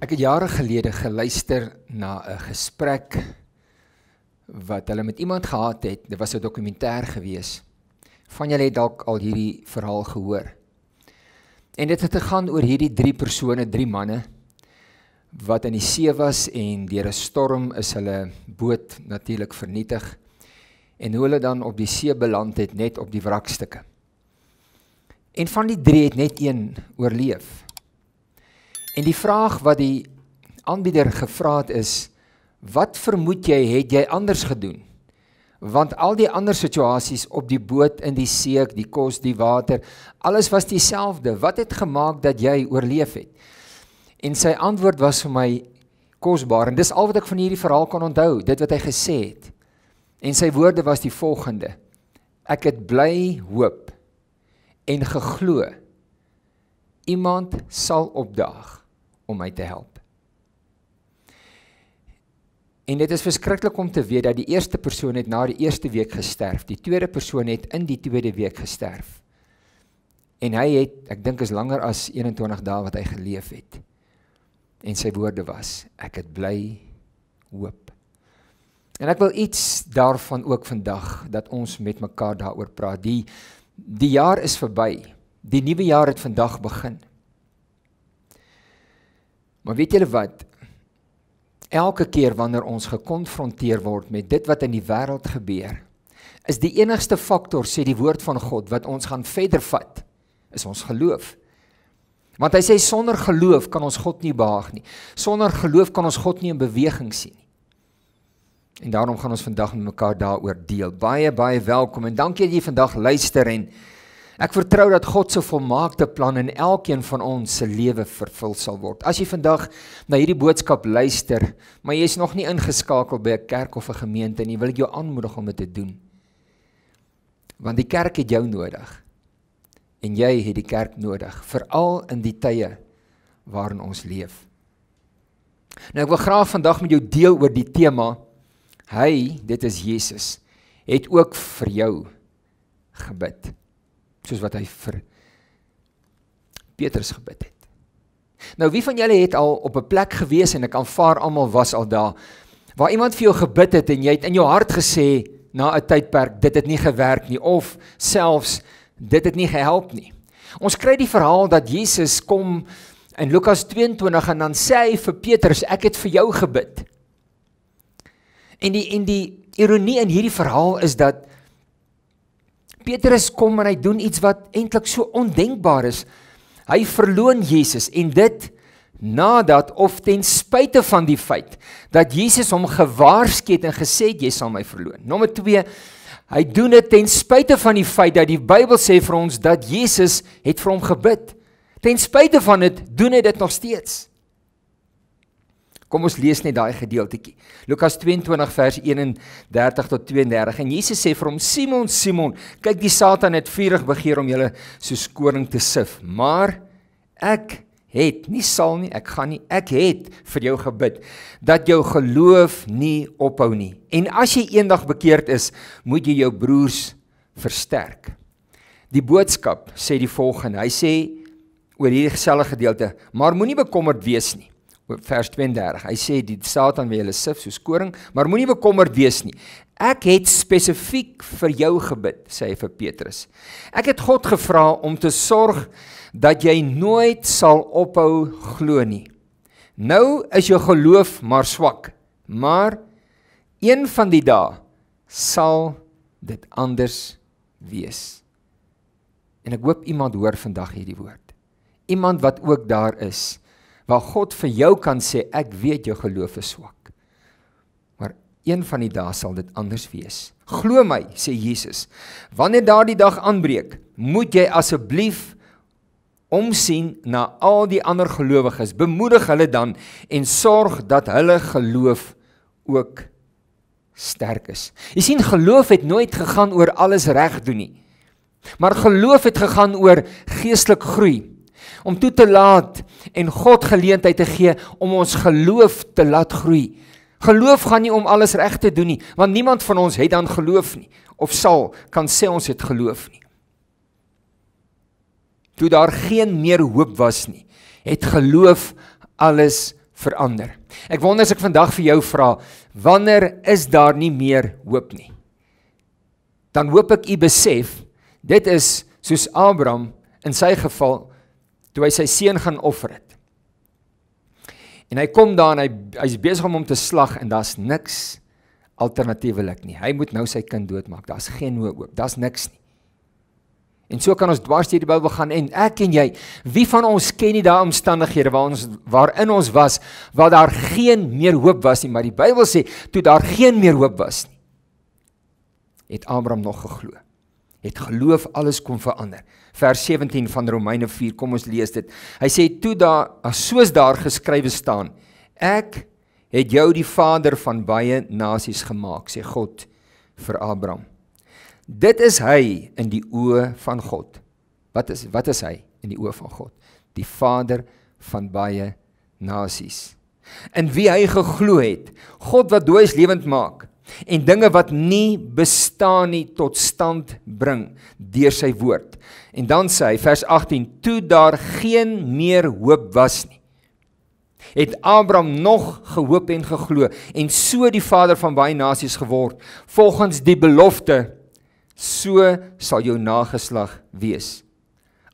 Ek het jare gelede geluister na 'n gesprek wat hulle met iemand gehad het. Dit was 'n dokumentêr gewees. Van julle het dalk al hierdie verhaal gehoor. En dit het gegaan oor hierdie drie persone, drie manne wat in die see was en deur 'n storm is hulle boot natuurlik vernietig en hoe hulle dan op die see beland het net op die wrakstukke. En van die 3 het net een oorleef. En die vraag wat die aanbieder gevra het is wat vermoed jy het jy anders gedoen? Want al die ander situasies op die boot in die see, die kos, die water, alles was dieselfde. Wat het gemaak dat jy oorleef het? En sy antwoord was vir my kosbaar en dis al wat ek van hierdie verhaal kan onthou, dit wat hy gesê het. En sy woorde was die volgende: Ek het bly hoop en geglo iemand sal opdaag om my te help. En dit is verskriklik om te weet dat die eerste persoon het na die eerste week gesterf, die tweede persoon het in die tweede week gesterf. En hy het, ek dink is langer as 21 dae wat hy geleef het en sy woorde was ek het bly hoop. En ek wil iets daarvan ook vandag dat ons met mekaar daaroor praat. Die die jaar is verby. Die nuwe jaar het vandag begin. Maar weet julle wat? Elke keer wanneer ons gekonfronteer word met dit wat in die wêreld gebeur, is die enigste faktor sê die woord van God wat ons gaan verder vat, is ons geloof. Want hy sê sonder geloof kan ons God nie behaag nie. Sonder geloof kan ons God nie in beweging sien nie. En daarom gaan ons vandag met mekaar daaroor deel. Baie baie welkom en dankie dat jy vandag luister en ek vertrou dat God se volmaakte plan in elkeen van ons se lewe vervul sal word. As jy vandag na hierdie boodskap luister, maar jy is nog nie ingeskakel by 'n kerk of 'n gemeente nie, wil ek jou aanmoedig om dit te doen. Want die kerk het jou nodig en jy het die kerk nodig, veral in die tye waarin ons leef. Nou ek wil graag vandag met jou deel oor die tema hy, dit is Jesus, het ook vir jou gebid, soos wat hy vir Petrus gebid het. Nou wie van julle het al op 'n plek gewees en ek aanvaar almal was al daar waar iemand vir jou gebid het en jy het in jou hart gesê na 'n tydperk dit het nie gewerk nie of selfs dit het nie gehelp nie. Ons kry die verhaal dat Jesus kom in Lukas 22 en dan sê hy vir Petrus, ek het vir jou gebid. En die en die ironie in hierdie verhaal is dat Petrus kom en hy doen iets wat eintlik so ondenkbaar is. Hy verloon Jesus en dit nadat of ten spyte van die feit dat Jesus hom gewaarsku het en gesê het jy sal my verloon. Nommer Hy doen dit ten spyte van die feit dat die Bybel sê vir ons dat Jesus het vir hom gebid. Ten spyte van dit doen hy dit nog steeds. Kom ons lees net daai gedeeltjie. Lukas 22 vers 31 tot 32. En Jesus sê vir hom: "Simon, Simon, kyk, die Satan het vurig begeer om julle soos koring te sif, maar ek het nie sal nie ek gaan nie ek het vir jou gebid dat jou geloof nie ophou nie en as jy eendag bekeerd is moet jy jou broers versterk die boodskap sê die volgende hy sê oor hierdie geselle gedeelte maar moenie bekommerd wees nie vers 32 hy sê die satan wil julle sif soos koring maar moenie bekommerd wees nie ek het spesifiek vir jou gebid sê hy vir petrus ek het god gevra om te sorg dat jy nooit sal ophou glo nie. Nou is jou geloof maar swak, maar een van die dae sal dit anders wees. En ek hoop iemand hoor vandag hierdie woord. Iemand wat ook daar is waar God vir jou kan sê ek weet jou geloof is swak. Maar een van die dae sal dit anders wees. Glo my, sê Jesus. Wanneer daardie dag aanbreek, moet jy asseblief omsien na al die ander gelowiges, bemoedig hulle dan en sorg dat hulle geloof ook sterk is. Jy sien geloof het nooit gegaan oor alles reg doen nie. Maar geloof het gegaan oor geestelik groei om toe te laat en God geleentheid te gee om ons geloof te laat groei. Geloof gaan nie om alles reg te doen nie, want niemand van ons het dan geloof nie of sal kan sê ons het geloof nie toe daar geen meer hoop was nie, het geloof alles verander. Ek wonder as ek vandag vir jou vra, wanneer is daar nie meer hoop nie? Dan hoop ek u besef, dit is soos Abraham in sy geval toe hy sy seun gaan offer het. En hy kom daar en hy hy's besig om hom te slag en daar's niks alternatiefelik nie. Hy moet nou sy kind doodmaak. Daar's geen hoop. Daar's niks nie. En so kan ons dwars deur die Bybel gaan en ek en jy, wie van ons ken nie daai omstandighede waar ons waarin ons was waar daar geen meer hoop was nie, maar die Bybel sê toe daar geen meer hoop was nie, het Abraham nog geglo. Het geloof alles kom verander. Vers 17 van Romeine 4, kom ons lees dit. Hy sê toe daar as soos daar geskrywe staan, ek het jou die vader van baie nasies gemaak, sê God vir Abraham. Dit is hy in die oë van God. Wat is wat is hy in die oë van God? Die Vader van baie nasies. In wie hy geglo het, God wat dooies lewend maak en dinge wat nie bestaan nie tot stand bring deur sy woord. En dan sê hy vers 18: Toe daar geen meer hoop was nie, het Abraham nog gehoop en geglo en so die vader van baie nasies geword volgens die belofte so sal jou nageslag wees.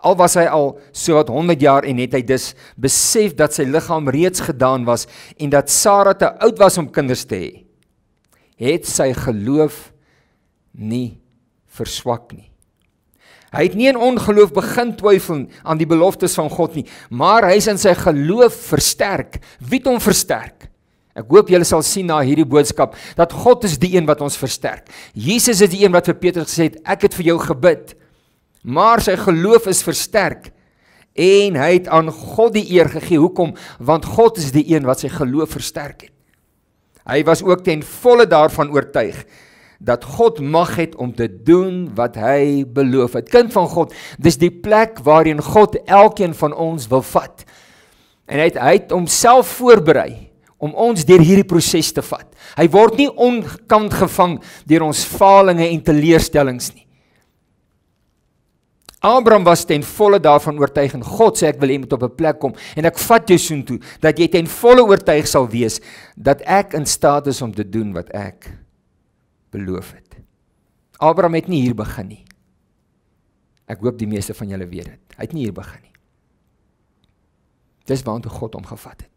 Al was hy al sowat 100 jaar en het hy dus besef dat sy liggaam reeds gedaan was en dat Sara te oud was om kinders te hê, he, het sy geloof nie verswak nie. Hy het nie in ongeloof begin twyfel aan die beloftes van God nie, maar hy is in sy geloof versterk. Wie het hom versterk? Ek hoop julle sal sien na hierdie boodskap dat God is die een wat ons versterk. Jesus is die een wat vir Petrus gesê het, ek het vir jou gebid. Maar sy geloof is versterk en hy het aan God die eer gegee. Hoekom? Want God is die een wat sy geloof versterk het. Hy was ook ten volle daarvan oortuig dat God mag het om te doen wat hy beloof het. Kind van God, dis die plek waarin God elkeen van ons wil vat. En hy het hy het homself voorberei om ons deur hierdie proses te vat. Hy word nie onkant gevang deur ons falinge en teleurstellings nie. Abraham was ten volle daarvan oortuig en God sê ek wil hê jy moet op 'n plek kom en ek vat jou soontoe dat jy ten volle oortuig sal wees dat ek in staat is om te doen wat ek beloof het. Abraham het nie hier begin nie. Ek hoop die meeste van julle weet dit. Hy het nie hier begin nie. Dis waantoe God hom gevat het.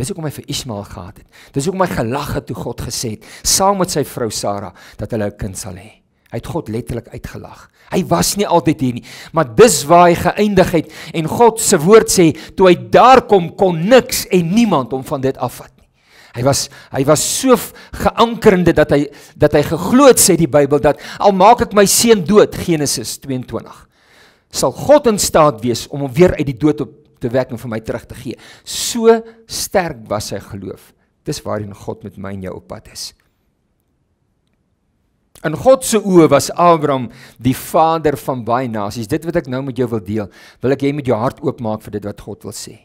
Dis hoekom hy vir Ismael gehad het. Dis hoekom hy gelag het toe God gesê het saam met sy vrou Sara dat hulle 'n kind sal hê. Hy het God letterlik uitgelag. Hy was nie altyd hier nie, maar dis waar hy geëindig het en God se woord sê toe hy daar kom kon niks en niemand hom van dit afvat nie. Hy was hy was so geanker in dit dat hy dat hy geglo het sê die Bybel dat al maak ek my seun dood Genesis 22 sal God in staat wees om hom weer uit die dood op te wek en vir my terug te gee. So sterk was sy geloof. Dis waarheen God met my en jou op pad is. In God se oë was Abraham die vader van baie nasies. Dit wat ek nou met jou wil deel, wil ek hê jy moet jou hart oopmaak vir dit wat God wil sê.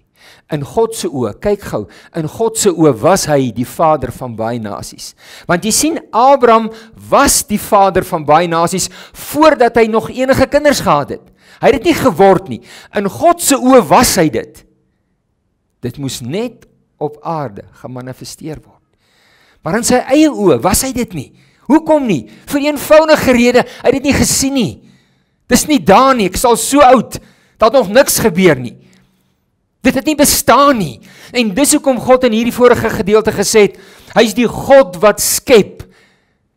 In God se oë, kyk gou, in God se oë was hy die vader van baie nasies. Want jy sien Abraham was die vader van baie nasies voordat hy nog enige kinders gehad het. Hy het dit nie geword nie. In God se oë was hy dit. Dit moes net op aarde gemanifesteer word. Maar in sy eie oë was hy dit nie. Hoekom nie? Vir eenvoudige rede, hy het dit nie gesien nie. Dis nie daar nie. Ek sal so oud dat nog niks gebeur nie. Dit het nie bestaan nie. En dis hoekom God in hierdie vorige gedeelte gesê het, hy's die God wat skep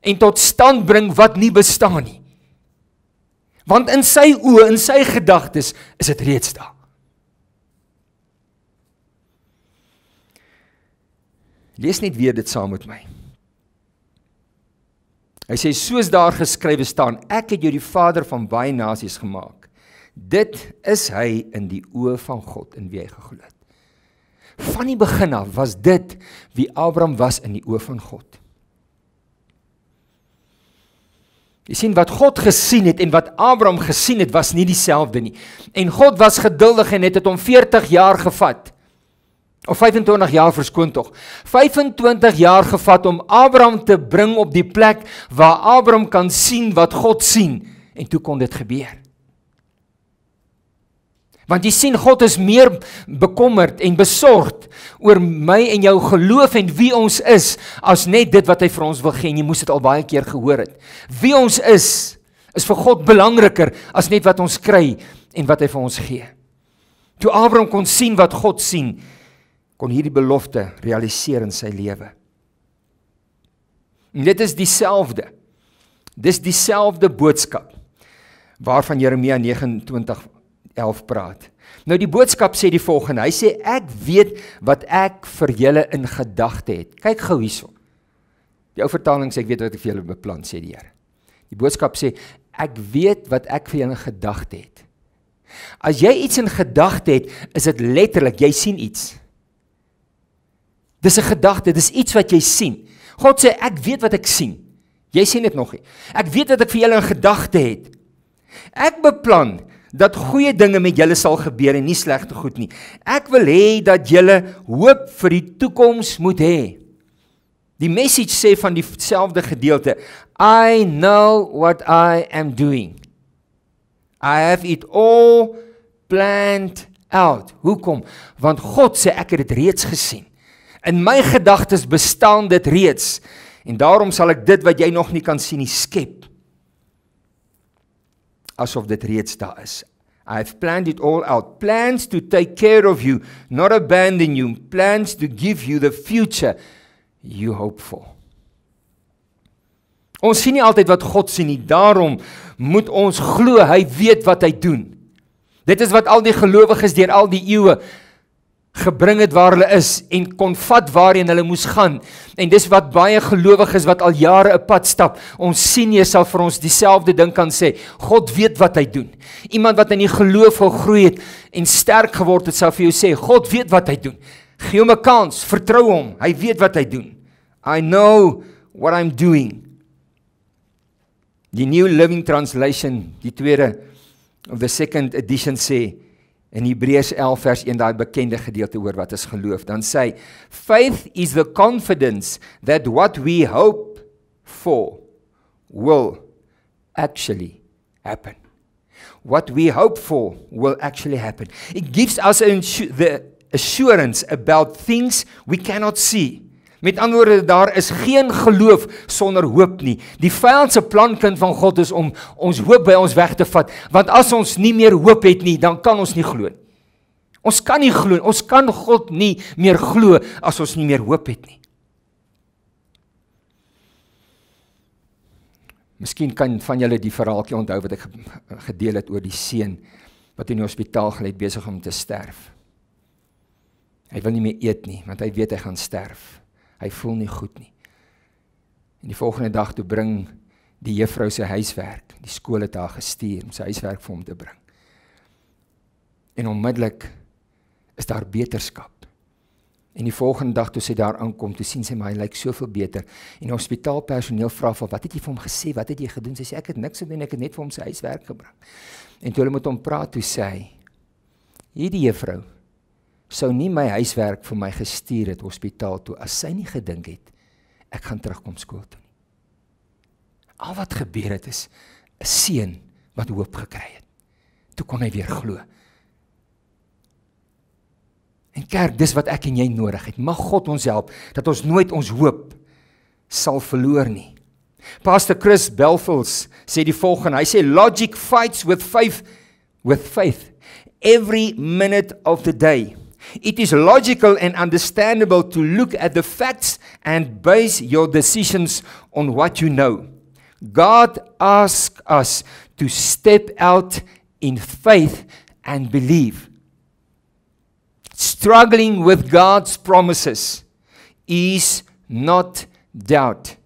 en tot stand bring wat nie bestaan nie want in sy oë en sy gedagtes is dit reeds daar. Lees net weer dit saam met my. Hy sê soos daar geskrywe staan, ek het jou die vader van baie nasies gemaak. Dit is hy in die oë van God in wie hy geglo het. Van die begin af was dit wie Abraham was in die oë van God. Jy sien wat God gesien het en wat Abraham gesien het was nie dieselfde nie. En God was geduldig en het dit hom 40 jaar gevat. Of 25 jaar verskoon tog. 25 jaar gevat om Abraham te bring op die plek waar Abraham kan sien wat God sien en toe kon dit gebeur. Want jy sien God is meer bekommerd en besorgd oor my en jou geloof en wie ons is as net dit wat hy vir ons wil gee. Jy moes dit al baie keer gehoor het. Wie ons is is vir God belangriker as net wat ons kry en wat hy vir ons gee. Toe Abraham kon sien wat God sien, kon hierdie belofte realiseer in sy lewe. En dit is dieselfde. Dis dieselfde boodskap waarvan Jeremia 29 11 praat. Nou die boodskap sê die volgende. Hy sê ek weet wat ek vir julle in gedagte het. Kyk gou hierso. Die ou vertaling sê ek weet wat ek vir julle beplan sê die Here. Die boodskap sê ek weet wat ek vir julle in gedagte het. As jy iets in gedagte het, is dit letterlik jy sien iets. Dis 'n gedagte, dis iets wat jy sien. God sê ek weet wat ek sien. Jy sien dit nog nie. Ek weet wat ek vir julle in gedagte het. Ek beplan dat goeie dinge met julle sal gebeur en nie slegte goed nie. Ek wil hê dat julle hoop vir die toekoms moet hê. Die message sê van dieselfde gedeelte, I know what I am doing. I have it all planned out. Hoekom? Want God sê ek het dit reeds gesien. In my gedagtes bestaan dit reeds. En daarom sal ek dit wat jy nog nie kan sien nie skep asof dit reeds daar is. I've planned it all out. Plans to take care of you, not abandon you. Plans to give you the future you hope for. Ons sien nie altyd wat God sien nie. Daarom moet ons glo hy weet wat hy doen. Dit is wat al die gelowiges deur al die eeue gebring het waar hulle is en kon vat waarheen hulle moes gaan. En dis wat baie gelowiges wat al jare 'n pad stap, ons sien jy sal vir ons dieselfde ding kan sê. God weet wat hy doen. Iemand wat in die geloof gegroei het en sterk geword het, sal vir jou sê, God weet wat hy doen. Gee hom 'n kans, vertrou hom. Hy weet wat hy doen. I know what I'm doing. Die New Living Translation, die tweede of the second edition sê, In Hebreërs 11 vers 1 daai bekende gedeelte oor wat is geloof, dan sê faith is the confidence that what we hope for will actually happen. What we hope for will actually happen. It gives us the assurance about things we cannot see. Met ander woorde, daar is geen geloof sonder hoop nie. Die vyand se plan kind van God is om ons hoop by ons weg te vat, want as ons nie meer hoop het nie, dan kan ons nie glo nie. Ons kan nie glo nie. Ons kan God nie meer glo as ons nie meer hoop het nie. Miskien kan van julle die verhaaltjie onthou wat ek gedeel het oor die seun wat in die hospitaal gelê het besig om te sterf. Hy wil nie meer eet nie want hy weet hy gaan sterf. Hy voel nie goed nie. En die volgende dag toe bring die juffrou sy huiswerk. Die skool het haar gestuur om sy huiswerk vir hom te bring. En onmiddellik is daar beterskap. En die volgende dag toe sy daar aankom, toe sien sy maar hy lyk soveel beter. En die hospitaalpersoneel vra vir wat het jy vir hom gesê? Wat het jy gedoen? Sy sê ek het niks gedoen, ek het net vir hom sy huiswerk gebring. En toe hulle met hom praat, toe sê hy: "Hierdie juffrou sou nie my huiswerk vir my gestuur het hospitaal toe as sy nie gedink het ek gaan terugkom skool toe nie. Al wat gebeur het is 'n seun wat hoop gekry het. Toe kon hy weer glo. En kerk, dis wat ek en jy nodig het. Mag God ons help dat ons nooit ons hoop sal verloor nie. Pastor Chris Belfels sê die volgende. Hy sê logic fights with faith with faith every minute of the day. It is logical and understandable to look at the facts and base your decisions on what you know. God asks us to step out in faith and believe. Struggling with God's promises is not doubt.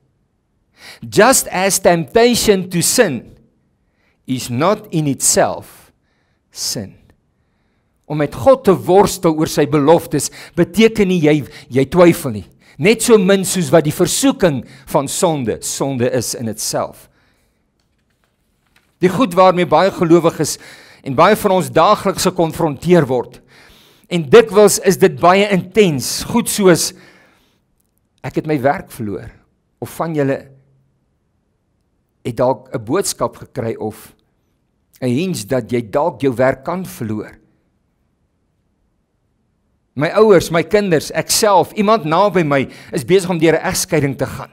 Just as temptation to sin is not in itself sin. om met God te worstel oor sy beloftes beteken nie jy jy twyfel nie. Net so min soos wat die versoeking van sonde sonde is in itself. Die goed waarmee baie gelowiges en baie van ons daagliks gekonfronteer word. En dikwels is dit baie intens, goed soos ek het my werk verloor of van julle het dalk 'n boodskap gekry of 'n hints dat jy dalk jou werk kan verloor. My ouers, my kinders, ek self, iemand naby my is besig om deur 'n egskeiding te gaan.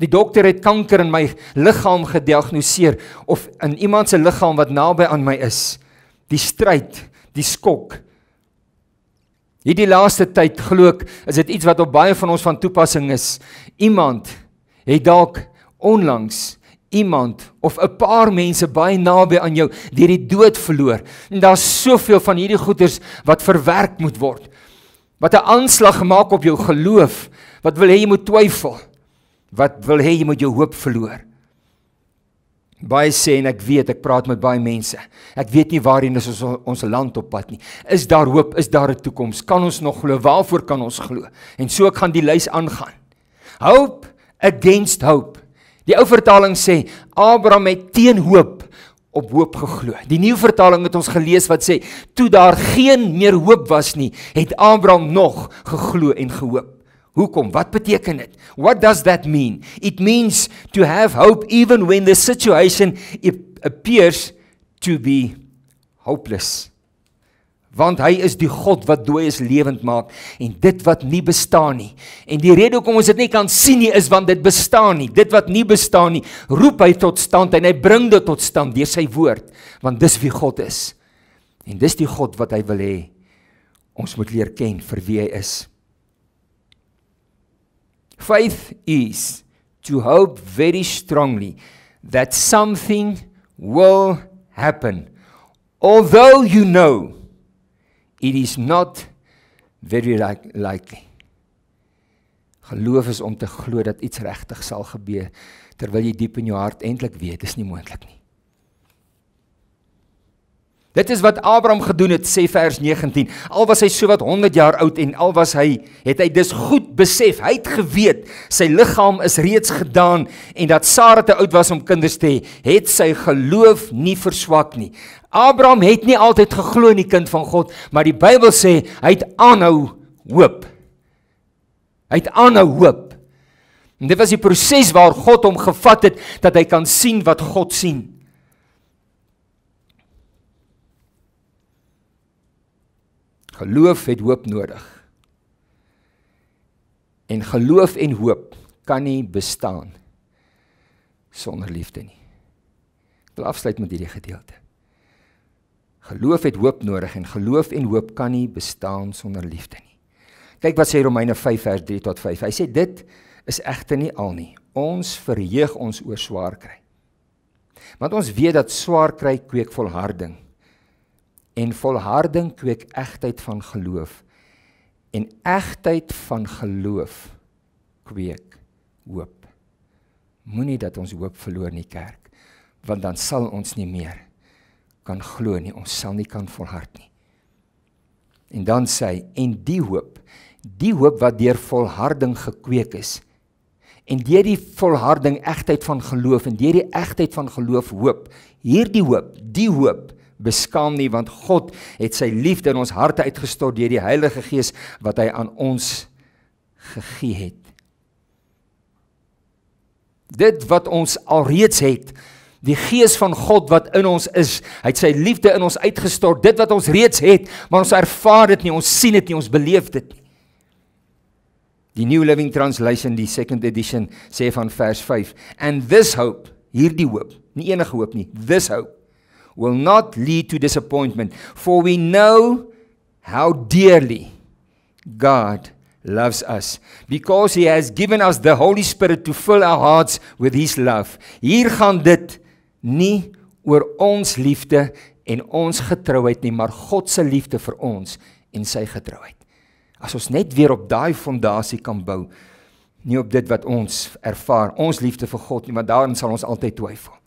Die dokter het kanker in my liggaam gediagnoseer of in iemand se liggaam wat naby aan my is. Die stryd, die skok. Hierdie laaste tyd glo ek is dit iets wat op baie van ons van toepassing is. Iemand het dalk onlangs iemand of 'n paar mense baie naby aan jou deur die dood verloor. En daar's soveel van hierdie goeters wat verwerk moet word wat 'n aanslag maak op jou geloof, wat wil hê jy moet twyfel, wat wil hê jy moet jou hoop verloor. Baie sê en ek weet, ek praat met baie mense. Ek weet nie waarheen ons ons land op pad nie. Is daar hoop? Is daar 'n toekoms? Kan ons nog glo? Waarvoor kan ons glo? En so ek gaan die lys aangaan. Hope against hope. Die ou vertaling sê Abraham het teen hoop op hoop geglo. Die nuwe vertaling het ons gelees wat sê: "Toe daar geen meer hoop was nie, het Abraham nog geglo en gehoop." Hoekom? Wat beteken dit? What does that mean? It means to have hope even when the situation appears to be hopeless want hy is die God wat dooies lewend maak en dit wat nie bestaan nie. En die rede hoekom ons dit nie kan sien nie is want dit bestaan nie. Dit wat nie bestaan nie, roep hy tot stand en hy bring dit tot stand deur sy woord, want dis wie God is. En dis die God wat hy wil hê ons moet leer ken vir wie hy is. Faith is to hope very strongly that something will happen although you know It is not very like likely. Geloof is om te glo dat iets regtig sal gebeur terwyl jy diep in jou hart eintlik weet dis nie moontlik nie. Dit is wat Abraham gedoen het sê vers 19. Al was hy sowat 100 jaar oud en al was hy het hy dis goed besef. Hy het geweet sy liggaam is reeds gedaan en dat Sara te oud was om kinders te hê, het sy geloof nie verswak nie. Abraham het nie altyd geglo in die kind van God, maar die Bybel sê hy het aanhou hoop. Hy het aanhou hoop. En dit was die proses waar God hom gevat het dat hy kan sien wat God sien. Geloof het hoop nodig. En geloof en hoop kan nie bestaan sonder liefde nie. Ek wil afsluit met hierdie gedeelte. Geloof het hoop nodig en geloof en hoop kan nie bestaan sonder liefde nie. Kyk wat sê Romeine 5 vers 3 tot 5. Hy sê dit is egter nie al nie. Ons verheug ons oor swaar kry. Want ons weet dat swaar kry kweek volharding en volharding kweek egtheid van geloof en egtheid van geloof kweek hoop moenie dat ons hoop verloor nie kerk want dan sal ons nie meer kan glo nie ons sal nie kan volhard nie en dan sê en die hoop die hoop wat deur volharding gekweek is en deur die volharding egtheid van geloof en deur die egtheid van geloof hoop hierdie hoop die hoop beskaam nie want God het sy liefde in ons harte uitgestort deur die Heilige Gees wat hy aan ons gegee het. Dit wat ons alreeds het, die Gees van God wat in ons is, hy het sy liefde in ons uitgestort, dit wat ons reeds het, maar ons ervaar dit nie, ons sien dit nie, ons beleef dit nie. Die New Living Translation, die second edition sê van vers 5, and this hope, hierdie hoop, nie enige hoop nie, this hope will not lead to disappointment, for we know how dearly God loves us because he has given us the Holy Spirit to fill our hearts with his love. Hier gaan dit nie oor ons liefde en ons getrouheid nie, maar God se liefde vir ons en sy getrouheid. As ons net weer op daai fondasie kan bou, nie op dit wat ons ervaar, ons liefde vir God nie, want daarin sal ons altyd twyfel.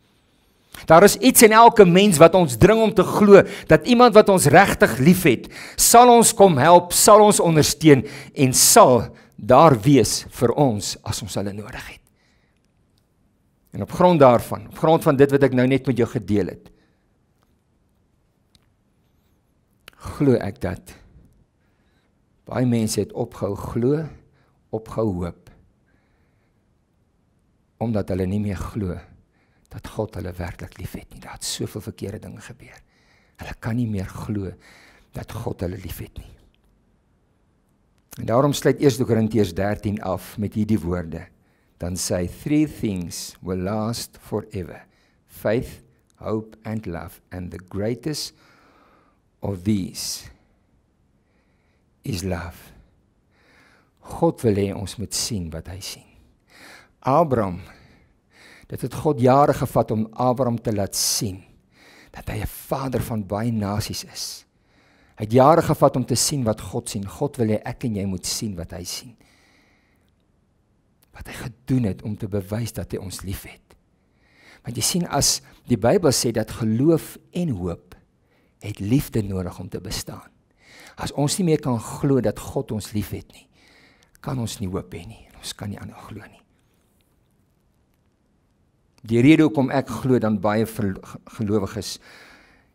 Daar is iets in elke mens wat ons dring om te glo dat iemand wat ons regtig liefhet, sal ons kom help, sal ons ondersteun en sal daar wees vir ons as ons hulle nodig het. En op grond daarvan, op grond van dit wat ek nou net met jou gedeel het, glo ek dat baie mense het opgehou glo, opgehou hoop omdat hulle nie meer glo nie dat God hulle werklik liefhet nie. Daar het soveel verkeerde dinge gebeur. Hulle kan nie meer glo dat God hulle liefhet nie. En daarom sluit 1 Korintiërs 13 af met hierdie woorde. Dan sê hy three things will last forever. Faith, hope and love and the greatest of these is love. God wil hê ons moet sien wat hy sien. Abraham Dit het God jare gevat om Abraham te laat sien dat hy 'n vader van baie nasies is. Hy het jare gevat om te sien wat God sien. God wil hê ek en jy moet sien wat hy sien. Wat hy gedoen het om te bewys dat hy ons liefhet. Want jy sien as die Bybel sê dat geloof en hoop het liefde nodig om te bestaan. As ons nie meer kan glo dat God ons liefhet nie, kan ons nie hoop hê nie. Ons kan nie aanhou glo nie. Die rede hoekom ek glo dan baie gelowiges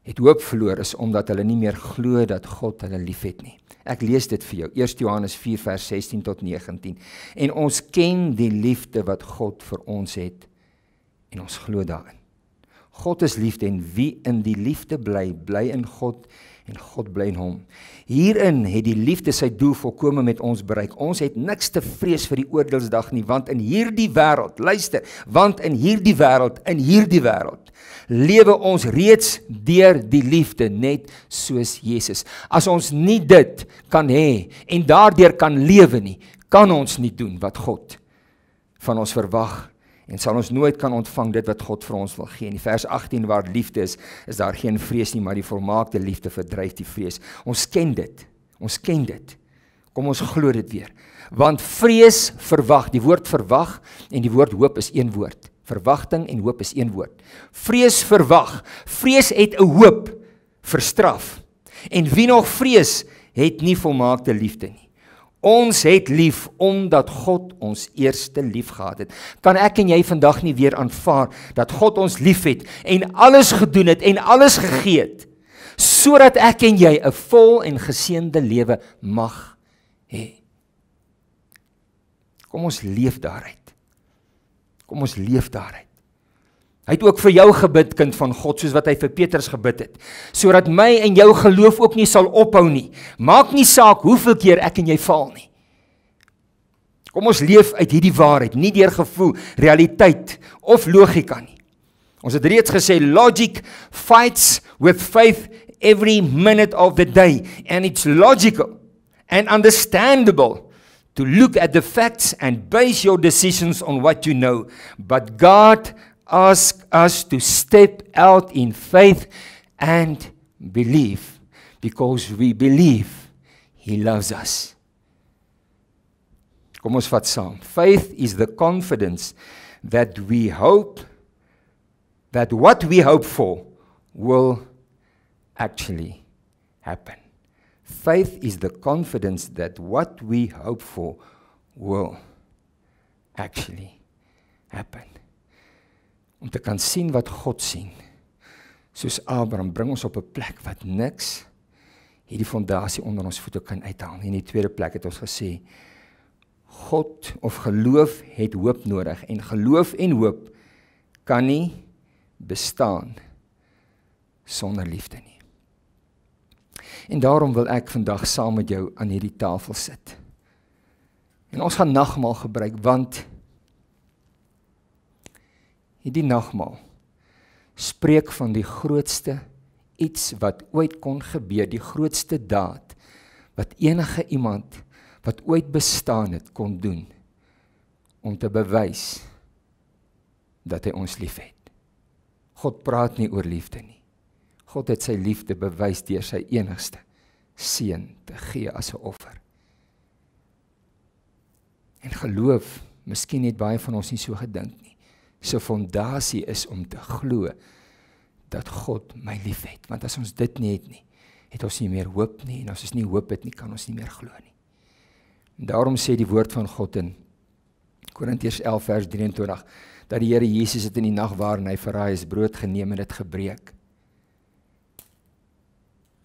het hoop verloor is omdat hulle nie meer glo dat God hulle liefhet nie. Ek lees dit vir jou. 1 Johannes 4 vers 16 tot 19. En ons ken die liefde wat God vir ons het en ons glo daarin. God is liefde en wie in die liefde bly, bly in God en God bly in hom. Hierin het die liefde sy doel volkome met ons bereik. Ons het niks te vrees vir die oordeelsdag nie, want in hierdie wêreld, luister, want in hierdie wêreld, in hierdie wêreld lewe ons reeds deur die liefde net soos Jesus. As ons nie dit kan hê en daardeur kan lewe nie, kan ons nie doen wat God van ons verwag nie en sal ons nooit kan ontvang dit wat God vir ons wil gee. In die vers 18 waar liefde is, is daar geen vrees nie, maar die volmaakte liefde verdryf die vrees. Ons ken dit. Ons ken dit. Kom ons glo dit weer. Want vrees verwag, die woord verwag en die woord hoop is een woord. Verwagting en hoop is een woord. Vrees verwag. Vrees het 'n hoop vir straf. En wie nog vrees het nie volmaakte liefde nie. Ons het lief omdat God ons eerste lief gehad het. Kan ek en jy vandag nie weer aanvaar dat God ons liefhet en alles gedoen het en alles gegee het sodat ek en jy 'n vol en geseënde lewe mag hê. Kom ons leef daaruit. Kom ons leef daaruit. Hy het ook vir jou gebid kind van God soos wat hy vir Petrus gebid het sodat my en jou geloof ook nie sal ophou nie. Maak nie saak hoeveel keer ek en jy faal nie. Kom ons leef uit hierdie waarheid, nie deur gevoel, realiteit of logika nie. Ons het reeds gesê logic fights with faith every minute of the day and it's logical and understandable to look at the facts and base your decisions on what you know, but God ask us to step out in faith and believe because we believe he loves us. Kom ons vat saam. Faith is the confidence that we hope that what we hope for will actually happen. Faith is the confidence that what we hope for will actually happen. om te kan sien wat God sien. Soos Abraham bring ons op 'n plek wat niks hierdie fondasie onder ons voete kan uithaal. En die tweede plek het ons gesê God of geloof het hoop nodig en geloof en hoop kan nie bestaan sonder liefde nie. En daarom wil ek vandag saam met jou aan hierdie tafel sit. En ons gaan nagmaal gebruik want hierdie nagmaal spreek van die grootste iets wat ooit kon gebeur, die grootste daad wat enige iemand wat ooit bestaan het kon doen om te bewys dat hy ons liefhet. God praat nie oor liefde nie. God het sy liefde bewys deur sy enigste seun te gee as 'n offer. En geloof, miskien het baie van ons nie so gedink nie se fondasie is om te glo dat God my liefhet, want as ons dit nie het nie, het ons nie meer hoop nie en as ons nie hoop het nie, kan ons nie meer glo nie. En daarom sê die woord van God in Korintiërs 11 vers 23 dat die Here Jesus het in die nag waar hy verraai is brood geneem en dit gebreek.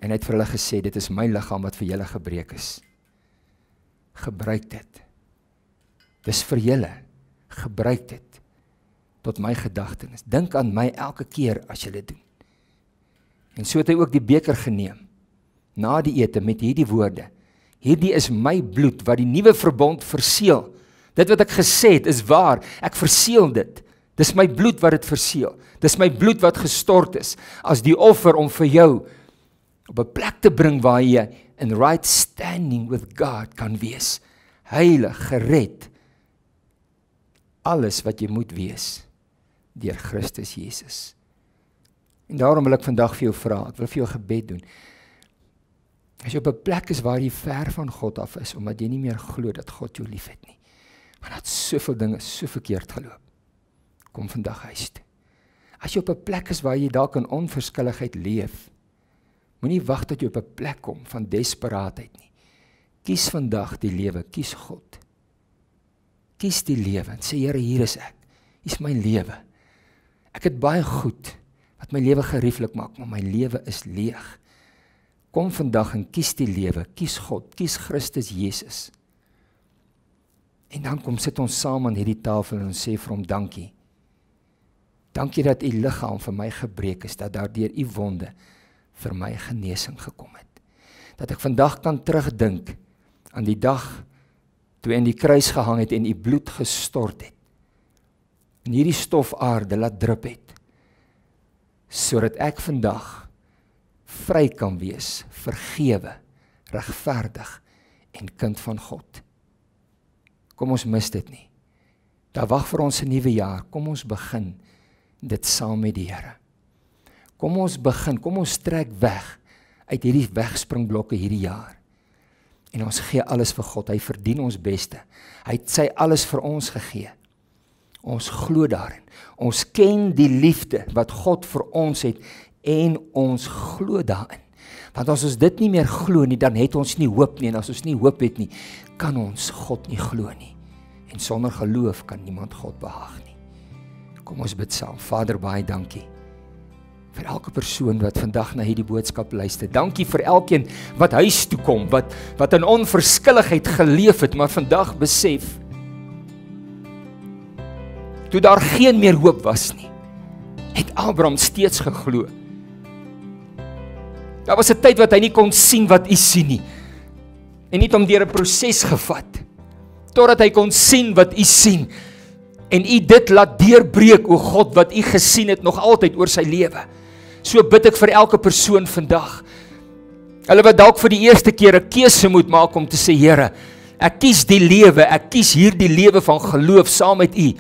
En hy het vir hulle gesê dit is my liggaam wat vir julle gebreek is. Gebruik dit. Dis vir julle. Gebruik dit tot my gedagtenis. Dink aan my elke keer as jy dit doen. En so het hy ook die beker geneem na die ete met hierdie woorde: Hierdie is my bloed wat die nuwe verbond verseël. Dit wat ek gesê het is waar. Ek verseël dit. Dis my bloed wat dit verseël. Dis my bloed wat gestort is as die offer om vir jou op 'n plek te bring waar jy in right standing with God kan wees. Heilig, gered. Alles wat jy moet wees deur Christus Jesus. En daarom wil ek vandag vir jou vra, ek wil vir jou gebed doen. As jy op 'n plek is waar jy ver van God af is omdat jy nie meer glo dat God jou liefhet nie. Maar dat soveel dinge so verkeerd geloop. Kom vandag huis toe. As jy op 'n plek is waar jy dalk in onverskilligheid leef, moenie wag tot jy op 'n plek kom van desperaatheid nie. Kies vandag die lewe, kies God. Kies die lewe en sê Here, hier is ek. Hier is my lewe. Ek het baie goed wat my lewe gerieflik maak, maar my lewe is leeg. Kom vandag en kies die lewe, kies God, kies Christus Jesus. En dan kom sit ons saam aan hierdie tafel en ons sê vir hom dankie. Dankie dat u liggaam vir my gebreek is, dat daardeur u wonde vir my genesing gekom het. Dat ek vandag kan terugdink aan die dag toe u in die kruis gehang het en u bloed gestort het in hierdie stofaarde laat drup het sodat ek vandag vry kan wees, vergewe, regverdig en kind van God. Kom ons mis dit nie. Daar wag vir ons 'n nuwe jaar. Kom ons begin dit saam met die Here. Kom ons begin, kom ons trek weg uit hierdie wegspringblokke hierdie jaar. En ons gee alles vir God. Hy verdien ons beste. Hy het sy alles vir ons gegee. Ons glo daarin. Ons ken die liefde wat God vir ons het en ons glo daarin. Want as ons dit nie meer glo nie, dan het ons nie hoop nie en as ons nie hoop het nie, kan ons God nie glo nie. En sonder geloof kan niemand God behaag nie. Kom ons bid saam. Vader, baie dankie vir elke persoon wat vandag na hierdie boodskap luister. Dankie vir elkeen wat huis toe kom, wat wat in onverskilligheid geleef het, maar vandag besef toe daar geen meer hoop was nie, het Abraham steeds geglo. Daar was 'n tyd wat hy nie kon sien wat u sien nie. En nie om deur 'n proses gevat totdat hy kon sien wat u sien en u dit laat deurbreek o God wat u gesien het nog altyd oor sy lewe. So bid ek vir elke persoon vandag. Hulle wat dalk vir die eerste keer 'n keuse moet maak om te sê Here, ek kies die lewe, ek kies hierdie lewe van geloof saam met u.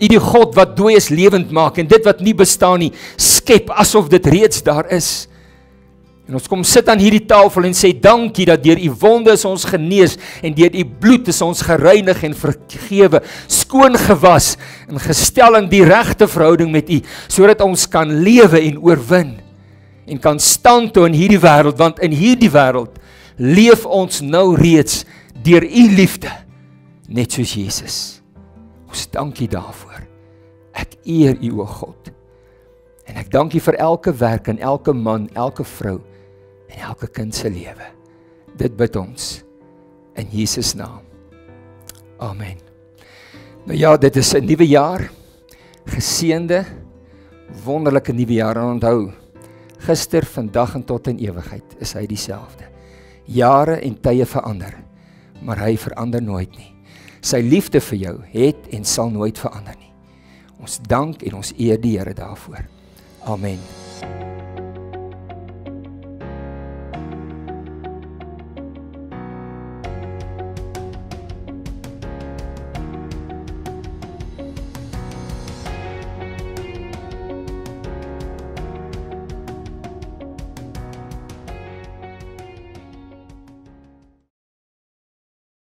U die God wat dooies lewend maak en dit wat nie bestaan nie skep asof dit reeds daar is. En ons kom sit aan hierdie tafel en sê dankie dat deur u wonde is ons genees en deur u bloed is ons gereinig en vergewe, skoon gewas en gestel in die regte verhouding met u sodat ons kan lewe en oorwin en kan staan toe in hierdie wêreld want in hierdie wêreld leef ons nou reeds deur u liefde net soos Jesus. Ons dankie daarvoor eer U o God. En ek dank U vir elke werk en elke man, elke vrou en elke kind se lewe. Dit bid ons in Jesus naam. Amen. Nou ja, dit is 'n nuwe jaar. Geseënde wonderlike nuwe jaar en onthou gister, vandag en tot in ewigheid is hy dieselfde. Jare en tye verander, maar hy verander nooit nie. Sy liefde vir jou het en sal nooit verander nie. Ons dank en ons eer die Here daarvoor. Amen.